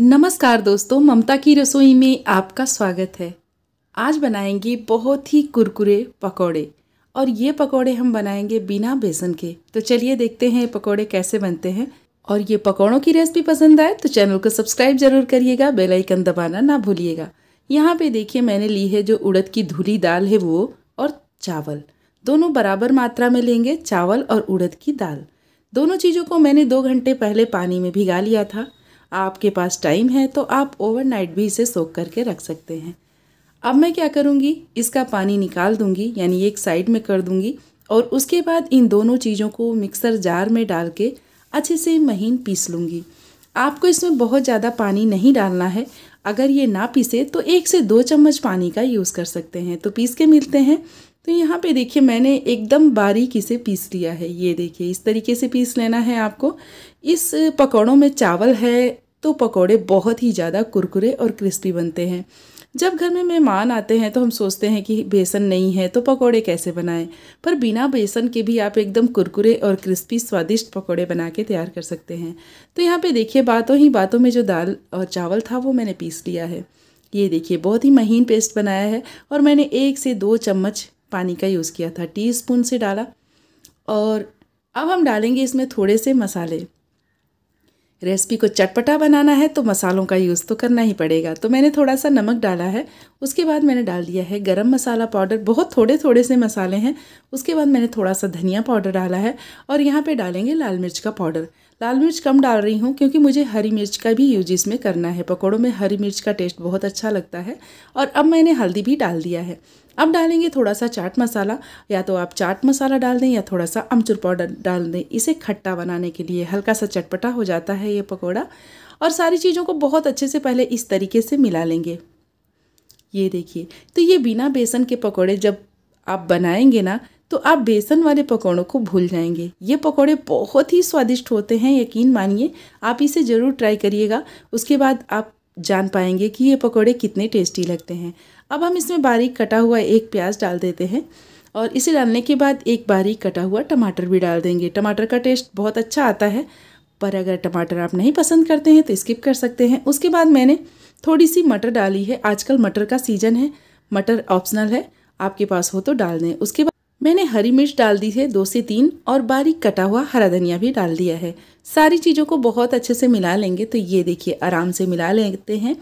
नमस्कार दोस्तों ममता की रसोई में आपका स्वागत है आज बनाएंगे बहुत ही कुरकुरे पकौड़े और ये पकौड़े हम बनाएंगे बिना बेसन के तो चलिए देखते हैं ये पकौड़े कैसे बनते हैं और ये पकौड़ों की रेसिपी पसंद आए तो चैनल को सब्सक्राइब जरूर करिएगा बेल आइकन दबाना ना भूलिएगा यहाँ पे देखिए मैंने ली है जो उड़द की धुली दाल है वो और चावल दोनों बराबर मात्रा में लेंगे चावल और उड़द की दाल दोनों चीज़ों को मैंने दो घंटे पहले पानी में भिगा लिया था आपके पास टाइम है तो आप ओवरनाइट भी इसे सोख करके रख सकते हैं अब मैं क्या करूँगी इसका पानी निकाल दूँगी यानी एक साइड में कर दूँगी और उसके बाद इन दोनों चीज़ों को मिक्सर जार में डाल के अच्छे से महीन पीस लूँगी आपको इसमें बहुत ज़्यादा पानी नहीं डालना है अगर ये ना पीसे तो एक से दो चम्मच पानी का यूज़ कर सकते हैं तो पीस के मिलते हैं तो यहाँ पे देखिए मैंने एकदम बारीकी से पीस लिया है ये देखिए इस तरीके से पीस लेना है आपको इस पकौड़ों में चावल है तो पकोड़े बहुत ही ज़्यादा कुरकुरे और क्रिस्पी बनते हैं जब घर में मेहमान आते हैं तो हम सोचते हैं कि बेसन नहीं है तो पकोड़े कैसे बनाएं पर बिना बेसन के भी आप एकदम कुरकुरे और क्रिस्पी स्वादिष्ट पकोड़े बना के तैयार कर सकते हैं तो यहाँ पे देखिए बातों ही बातों में जो दाल और चावल था वो मैंने पीस लिया है ये देखिए बहुत ही महीन पेस्ट बनाया है और मैंने एक से दो चम्मच पानी का यूज़ किया था टी स्पून से डाला और अब हम डालेंगे इसमें थोड़े से मसाले रेसिपी को चटपटा बनाना है तो मसालों का यूज़ तो करना ही पड़ेगा तो मैंने थोड़ा सा नमक डाला है उसके बाद मैंने डाल दिया है गरम मसाला पाउडर बहुत थोड़े थोड़े से मसाले हैं उसके बाद मैंने थोड़ा सा धनिया पाउडर डाला है और यहाँ पे डालेंगे लाल मिर्च का पाउडर लाल मिर्च कम डाल रही हूँ क्योंकि मुझे हरी मिर्च का भी यूज इसमें करना है पकौड़ों में हरी मिर्च का टेस्ट बहुत अच्छा लगता है और अब मैंने हल्दी भी डाल दिया है अब डालेंगे थोड़ा सा चाट मसाला या तो आप चाट मसाला डाल दें या थोड़ा सा अमचूर पाउडर डाल दें इसे खट्टा बनाने के लिए हल्का सा चटपटा हो जाता है ये पकौड़ा और सारी चीज़ों को बहुत अच्छे से पहले इस तरीके से मिला लेंगे ये देखिए तो ये बिना बेसन के पकौड़े जब आप बनाएंगे ना तो आप बेसन वाले पकौड़ों को भूल जाएंगे ये पकौड़े बहुत ही स्वादिष्ट होते हैं यकीन मानिए आप इसे ज़रूर ट्राई करिएगा उसके बाद आप जान पाएंगे कि ये पकौड़े कितने टेस्टी लगते हैं अब हम इसमें बारीक कटा हुआ एक प्याज डाल देते हैं और इसे डालने के बाद एक बारीक कटा हुआ टमाटर भी डाल देंगे टमाटर का टेस्ट बहुत अच्छा आता है पर अगर टमाटर आप नहीं पसंद करते हैं तो स्किप कर सकते हैं उसके बाद मैंने थोड़ी सी मटर डाली है आजकल मटर का सीजन है मटर ऑप्शनल है आपके पास हो तो डाल दें उसके बाद मैंने हरी मिर्च डाल दी है दो से तीन और बारीक कटा हुआ हरा धनिया भी डाल दिया है सारी चीज़ों को बहुत अच्छे से मिला लेंगे तो ये देखिए आराम से मिला लेते हैं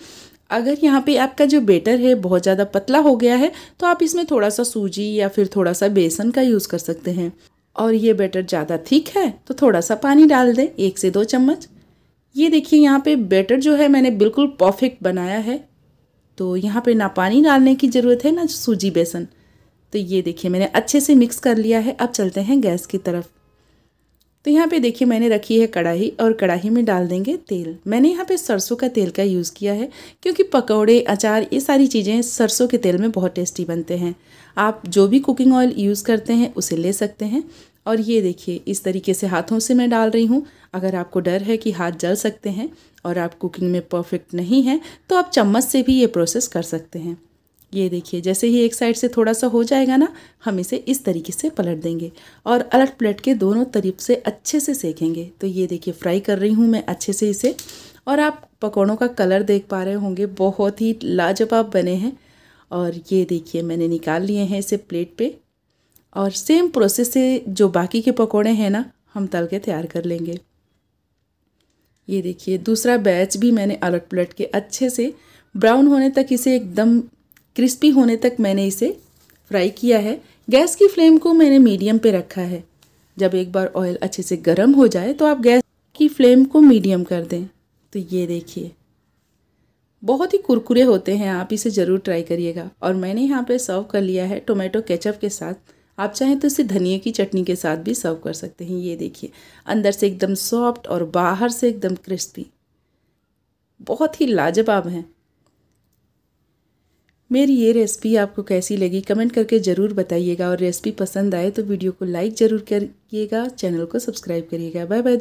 अगर यहाँ पे आपका जो बेटर है बहुत ज़्यादा पतला हो गया है तो आप इसमें थोड़ा सा सूजी या फिर थोड़ा सा बेसन का यूज़ कर सकते हैं और ये बेटर ज़्यादा थीक है तो थोड़ा सा पानी डाल दें एक से दो चम्मच ये देखिए यहाँ पे बेटर जो है मैंने बिल्कुल परफेक्ट बनाया है तो यहाँ पे ना पानी डालने की ज़रूरत है ना सूजी बेसन तो ये देखिए मैंने अच्छे से मिक्स कर लिया है अब चलते हैं गैस की तरफ तो यहाँ पे देखिए मैंने रखी है कढ़ाई और कढ़ाई में डाल देंगे तेल मैंने यहाँ पे सरसों का तेल का यूज़ किया है क्योंकि पकौड़े अचार ये सारी चीज़ें सरसों के तेल में बहुत टेस्टी बनते हैं आप जो भी कुकिंग ऑयल यूज़ करते हैं उसे ले सकते हैं और ये देखिए इस तरीके से हाथों से मैं डाल रही हूँ अगर आपको डर है कि हाथ जल सकते हैं और आप कुकिंग में परफेक्ट नहीं हैं तो आप चम्मच से भी ये प्रोसेस कर सकते हैं ये देखिए जैसे ही एक साइड से थोड़ा सा हो जाएगा ना हम इसे इस तरीके से पलट देंगे और अलट पलट के दोनों तरफ से अच्छे से सेकेंगे तो ये देखिए फ्राई कर रही हूँ मैं अच्छे से इसे और आप पकौड़ों का कलर देख पा रहे होंगे बहुत ही लाजवाब बने हैं और ये देखिए मैंने निकाल लिए हैं इसे प्लेट पे और सेम प्रोसेस से जो बाकी के पकौड़े हैं ना हम तल के तैयार कर लेंगे ये देखिए दूसरा बैच भी मैंने अलट पलट के अच्छे से ब्राउन होने तक इसे एकदम क्रिस्पी होने तक मैंने इसे फ्राई किया है गैस की फ्लेम को मैंने मीडियम पे रखा है जब एक बार ऑयल अच्छे से गर्म हो जाए तो आप गैस की फ्लेम को मीडियम कर दें तो ये देखिए बहुत ही कुरकुरे होते हैं आप इसे ज़रूर ट्राई करिएगा और मैंने यहाँ पे सर्व कर लिया है टोमेटो केचप के साथ आप चाहें तो इसे धनिया की चटनी के साथ भी सर्व कर सकते हैं ये देखिए अंदर से एकदम सॉफ्ट और बाहर से एकदम क्रिस्पी बहुत ही लाजवाब हैं मेरी ये रेसिपी आपको कैसी लगी कमेंट करके ज़रूर बताइएगा और रेसिपी पसंद आए तो वीडियो को लाइक ज़रूर करिएगा चैनल को सब्सक्राइब करिएगा बाय बाय